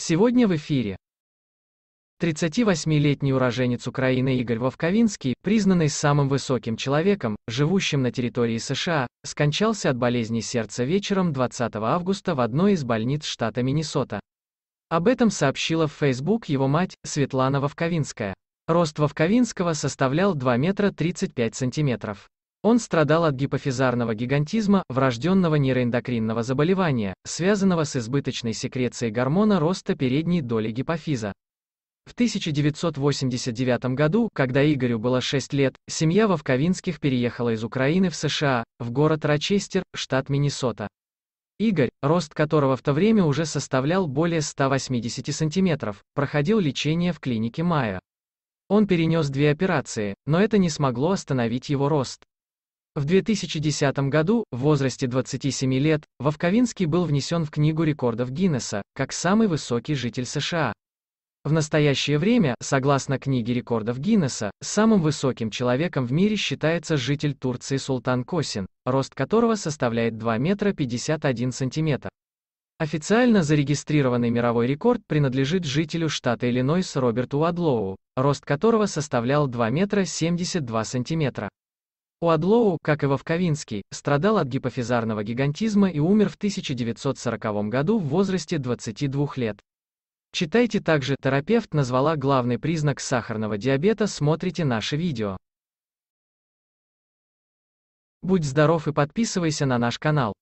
Сегодня в эфире 38-летний уроженец Украины Игорь Вовковинский, признанный самым высоким человеком, живущим на территории США, скончался от болезни сердца вечером 20 августа в одной из больниц штата Миннесота. Об этом сообщила в Facebook его мать, Светлана Вовковинская. Рост Вовковинского составлял 2 метра 35 сантиметров. Он страдал от гипофизарного гигантизма, врожденного нейроэндокринного заболевания, связанного с избыточной секрецией гормона роста передней доли гипофиза. В 1989 году, когда Игорю было 6 лет, семья Вовковинских переехала из Украины в США, в город Рочестер, штат Миннесота. Игорь, рост которого в то время уже составлял более 180 сантиметров, проходил лечение в клинике Майя. Он перенес две операции, но это не смогло остановить его рост. В 2010 году, в возрасте 27 лет, Вовковинский был внесен в Книгу рекордов Гиннесса, как самый высокий житель США. В настоящее время, согласно книге рекордов Гиннесса, самым высоким человеком в мире считается житель Турции Султан Косин, рост которого составляет 2 метра 51 сантиметр. Официально зарегистрированный мировой рекорд принадлежит жителю штата Иллинойс Роберту Адлоу, рост которого составлял 2 метра 72 сантиметра. У Адлоу, как и Вовковинский, страдал от гипофизарного гигантизма и умер в 1940 году в возрасте 22 лет. Читайте также «Терапевт» назвала главный признак сахарного диабета, смотрите наше видео. Будь здоров и подписывайся на наш канал.